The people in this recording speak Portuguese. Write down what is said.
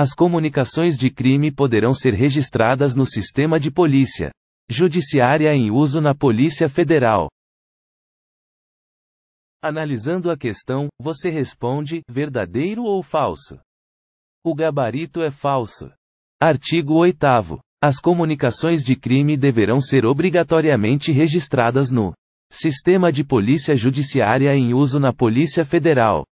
As comunicações de crime poderão ser registradas no sistema de polícia judiciária em uso na Polícia Federal. Analisando a questão, você responde: verdadeiro ou falso? O gabarito é falso. Artigo 8. As comunicações de crime deverão ser obrigatoriamente registradas no Sistema de Polícia Judiciária em uso na Polícia Federal.